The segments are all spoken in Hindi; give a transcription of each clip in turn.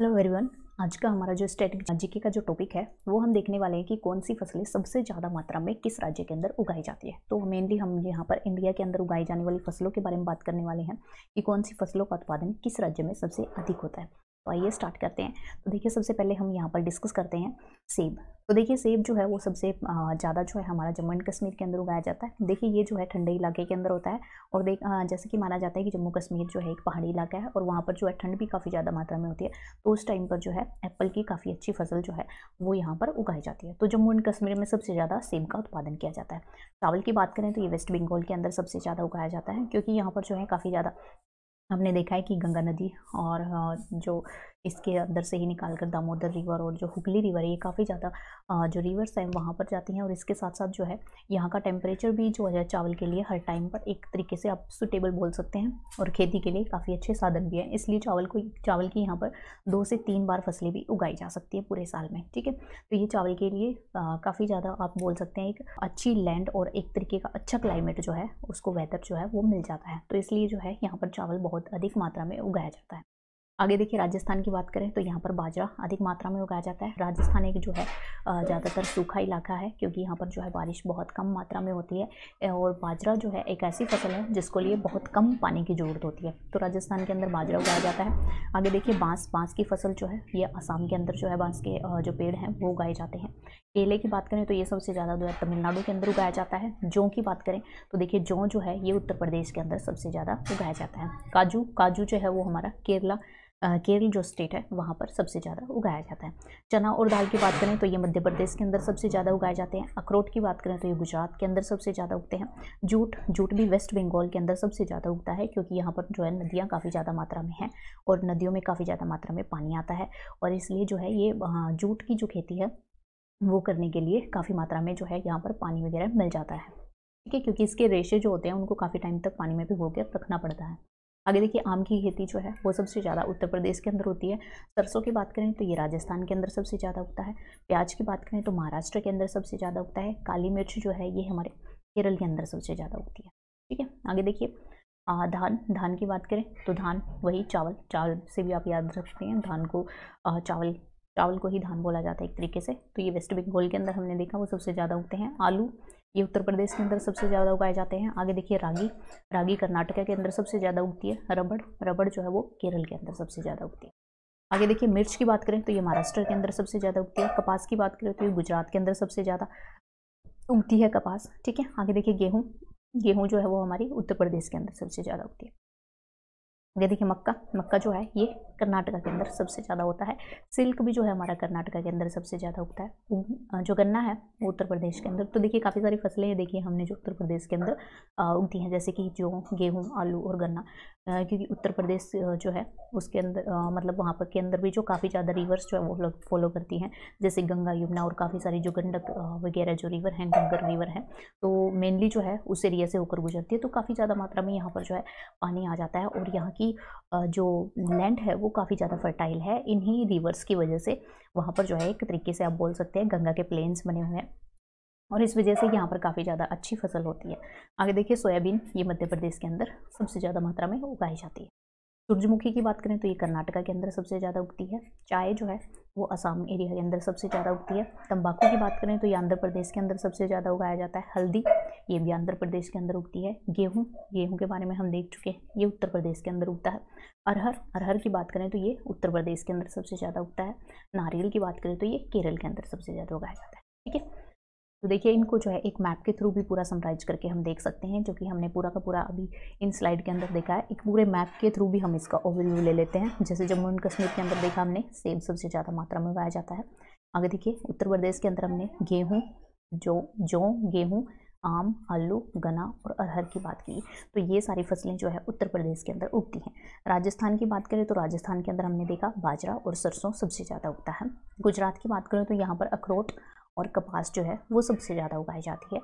हेलो एवरीवन आज का हमारा जो स्टेटिक जीके का जो टॉपिक है वो हम देखने वाले हैं कि कौन सी फसलें सबसे ज़्यादा मात्रा में किस राज्य के अंदर उगाई जाती है तो मेनली हम यहाँ पर इंडिया के अंदर उगाई जाने वाली फसलों के बारे में बात करने वाले हैं कि कौन सी फसलों का उत्पादन किस राज्य में सबसे अधिक होता है तो आइए स्टार्ट करते हैं तो देखिए सबसे पहले हम यहाँ पर डिस्कस करते हैं सेब तो देखिए सेब जो है वो सबसे ज़्यादा जो है हमारा जम्मू एंड कश्मीर के अंदर उगाया जाता है देखिए ये जो है ठंडे इलाके के अंदर होता है और देख जैसे कि माना जाता है कि जम्मू कश्मीर जो है एक पहाड़ी इलाका है और वहाँ पर जो है ठंड भी काफ़ी ज़्यादा मात्रा में होती है तो उस टाइम पर जो है एप्पल की काफ़ी अच्छी फसल जो है वो यहाँ पर उगाई जाती है तो जम्मू एंड कश्मीर में सबसे ज़्यादा सेब का उत्पादन किया जाता है चावल की बात करें तो ये वेस्ट बंगाल के अंदर सबसे ज़्यादा उगाया जाता है क्योंकि यहाँ पर जो है काफ़ी ज़्यादा हमने देखा है कि गंगा नदी और जो इसके अंदर से ही निकाल कर दामोदर रिवर और जो हुगली रिवर है ये काफ़ी ज़्यादा जो रिवर्स हैं वहाँ पर जाती हैं और इसके साथ साथ जो है यहाँ का टेम्परेचर भी जो है चावल के लिए हर टाइम पर एक तरीके से आप सुटेबल बोल सकते हैं और खेती के लिए काफ़ी अच्छे साधन भी हैं इसलिए चावल को चावल की यहाँ पर दो से तीन बार फसलें भी उगाई जा सकती है पूरे साल में ठीक है तो ये चावल के लिए काफ़ी ज़्यादा आप बोल सकते हैं एक अच्छी लैंड और एक तरीके का अच्छा क्लाइमेट जो है उसको वेदर जो है वो मिल जाता है तो इसलिए जो है यहाँ पर चावल बहुत अधिक मात्रा में उगाया जाता है आगे देखिए राजस्थान की बात करें तो यहाँ पर बाजरा अधिक मात्रा में उगाया जाता है राजस्थान एक जो है ज़्यादातर सूखा इलाका है क्योंकि यहाँ पर जो है बारिश बहुत कम मात्रा में होती है और बाजरा जो है एक ऐसी फसल है जिसको लिए बहुत कम पानी की ज़रूरत होती है तो राजस्थान के अंदर बाजरा उगाया जाता है आगे देखिए बांस बांस की फसल जो है ये आसाम के अंदर जो है बांस के जो पेड़ हैं वो उगाए जाते हैं केले की बात करें तो ये सबसे ज़्यादा जो है तमिलनाडु के अंदर उगाया जाता है जौ की बात करें तो देखिए जौ जो है ये उत्तर प्रदेश के अंदर सबसे ज़्यादा उगाया जाता है काजू काजू जो है वो हमारा केरला केरल जो स्टेट है वहाँ पर सबसे ज़्यादा उगाया जाता है चना और दाल की बात करें तो ये मध्य प्रदेश के अंदर सबसे ज़्यादा उगाए जाते हैं अखरोट की बात करें तो ये गुजरात के अंदर सबसे ज़्यादा उगते हैं जूट जूट भी वेस्ट बंगाल के अंदर सबसे ज़्यादा उगता है क्योंकि यहाँ पर जो है नदियाँ काफ़ी ज़्यादा मात्रा में हैं और नदियों में काफ़ी ज़्यादा मात्रा में पानी आता है और इसलिए जो है ये जूट की जो खेती है वो करने के लिए काफ़ी मात्रा में जो है यहाँ पर पानी वगैरह मिल जाता है ठीक है क्योंकि इसके रेशे जो होते हैं उनको काफ़ी टाइम तक पानी में भिगो के रखना पड़ता है आगे देखिए आम की खेती जो है वो सबसे ज़्यादा उत्तर प्रदेश के अंदर होती है सरसों की बात करें तो ये राजस्थान के अंदर सबसे ज़्यादा उगता है प्याज की बात करें तो महाराष्ट्र के अंदर सबसे ज़्यादा उगता है काली मिर्च जो है ये हमारे केरल के अंदर सबसे ज़्यादा उगती है ठीक है आगे देखिए धान धान की बात करें तो धान वही चावल चावल से भी आप याद रखते हैं धान को चावल चावल को ही धान बोला जाता है एक तरीके से तो ये वेस्ट बंगाल के अंदर हमने देखा वो सबसे ज़्यादा उगते हैं आलू ये उत्तर प्रदेश के अंदर सबसे ज़्यादा उगाए जाते हैं आगे देखिए रागी रागी कर्नाटका के अंदर सबसे ज़्यादा उगती है रबड़ रबड़ जो है वो केरल के अंदर सबसे ज़्यादा उगती है आगे देखिए मिर्च की बात करें तो ये महाराष्ट्र के अंदर सबसे ज़्यादा उगती है कपास की बात करें तो ये गुजरात के अंदर सबसे ज़्यादा उगती है कपास ठीक है आगे देखिए गेहूँ गेहूँ जो है वो हमारी उत्तर प्रदेश के अंदर सबसे ज़्यादा उगती है ये देखिए मक्का मक्का जो है ये कर्नाटका के अंदर सबसे ज़्यादा होता है सिल्क भी जो है हमारा कर्नाटका के अंदर सबसे ज़्यादा उगता है जो गन्ना है वो उत्तर प्रदेश के अंदर तो देखिए काफ़ी सारी फसलें ये देखिए हमने जो उत्तर प्रदेश के अंदर उगती हैं जैसे कि जो गेहूँ आलू और गन्ना क्योंकि उत्तर प्रदेश जो है उसके अंदर मतलब वहाँ पर के अंदर भी जो काफ़ी ज़्यादा रिवर्स जो है वो लोग फॉलो करती हैं जैसे गंगा यमुना और काफ़ी सारी जो गंडक वगैरह जो रिवर हैं गंगर रिवर हैं तो मेनली जो है उस एरिया से होकर गुजरती है तो काफ़ी ज़्यादा मात्रा में यहाँ पर जो है पानी आ जाता है और यहाँ की की जो लैंड है वो काफ़ी ज़्यादा फर्टाइल है इन्हीं रिवर्स की वजह से वहाँ पर जो है एक तरीके से आप बोल सकते हैं गंगा के प्लेन्स बने हुए हैं और इस वजह से यहाँ पर काफ़ी ज़्यादा अच्छी फसल होती है आगे देखिए सोयाबीन ये मध्य प्रदेश के अंदर सबसे ज़्यादा मात्रा में उगाई जाती है सूर्यमुखी की बात करें तो ये कर्नाटका के अंदर सबसे ज़्यादा उगती है चाय जो है वो असम एरिया के अंदर सबसे ज़्यादा उगती है तंबाकू की बात करें तो ये आंध्र प्रदेश के अंदर सबसे ज़्यादा उगाया जाता है हल्दी ये भी आंध्र प्रदेश के अंदर उगती है गेहूँ गेहूँ के बारे में हम देख चुके हैं ये उत्तर प्रदेश के अंदर उगता है अरहर अरहर की बात करें तो ये उत्तर प्रदेश के अंदर सबसे ज़्यादा उगता है नारियल की बात करें तो ये केरल के अंदर सबसे ज़्यादा उगाया जाता है ठीक है तो देखिए इनको जो है एक मैप के थ्रू भी पूरा समराइज करके हम देख सकते हैं जो कि हमने पूरा का पूरा अभी इन स्लाइड के अंदर देखा है एक पूरे मैप के थ्रू भी हम इसका ओवरव्यू ले लेते हैं जैसे जम्मू एंड कश्मीर के अंदर देखा हमने सेब सबसे ज़्यादा मात्रा में उगाया जाता है आगे देखिए उत्तर प्रदेश के अंदर हमने गेहूँ जो जौ गेहूँ आम आलू गन्ना और अरहर की बात की तो ये सारी फसलें जो है उत्तर प्रदेश के अंदर उगती हैं राजस्थान की बात करें तो राजस्थान के अंदर हमने देखा बाजरा और सरसों सबसे ज़्यादा उगता है गुजरात की बात करें तो यहाँ पर अखरोट और कपास जो है वो सबसे ज़्यादा उगाई जाती है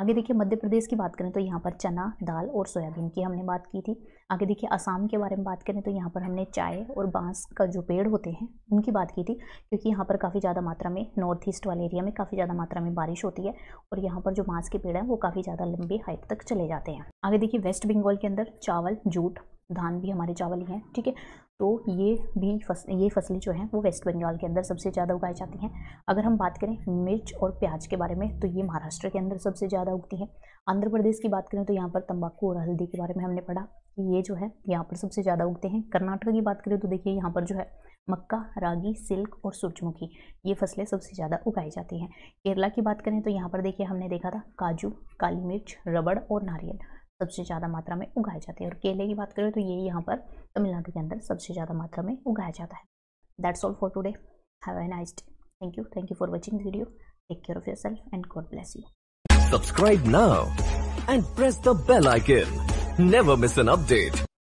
आगे देखिए मध्य प्रदेश की बात करें तो यहाँ पर चना दाल और सोयाबीन की हमने बात की थी आगे देखिए असम के बारे में बात करें तो यहाँ पर हमने चाय और बांस का जो पेड़ होते हैं उनकी बात की थी क्योंकि यहाँ पर काफ़ी ज़्यादा मात्रा में नॉर्थ ईस्ट वाले एरिया में काफ़ी ज़्यादा मात्रा में बारिश होती है और यहाँ पर जो बांस के पेड़ हैं वो काफ़ी ज़्यादा लंबी हाइट तक चले जाते हैं आगे देखिए वेस्ट बंगाल के अंदर चावल जूट धान भी हमारे चावल ही हैं ठीक है तो ये भी फस ये फसलें जो हैं वो वेस्ट बंगाल के अंदर सबसे ज़्यादा उगाई जाती हैं अगर हम बात करें मिर्च और प्याज के बारे में तो ये महाराष्ट्र के अंदर सबसे ज़्यादा उगती है आंध्र प्रदेश की बात करें तो यहाँ पर तंबाकू और हल्दी के बारे में हमने पढ़ा ये जो है यहाँ पर सबसे ज़्यादा उगते हैं कर्नाटक की बात करें तो देखिए यहाँ पर जो है मक्का रागी सिल्क और सूरजमुखी ये फसलें सबसे ज़्यादा उगाई जाती हैं केरला की बात करें तो यहाँ पर देखिए हमने देखा था काजू काली मिर्च रबड़ और नारियल सबसे ज़्यादा मात्रा में उगाए जाते हैं और केले की बात करें तो ये यहाँ पर तमिलनाडु के अंदर सबसे ज़्यादा मात्रा में उगाया जाता है that's all for today have a nice day thank you thank you for watching video take care of yourself and God bless you subscribe now and press the bell icon never miss an update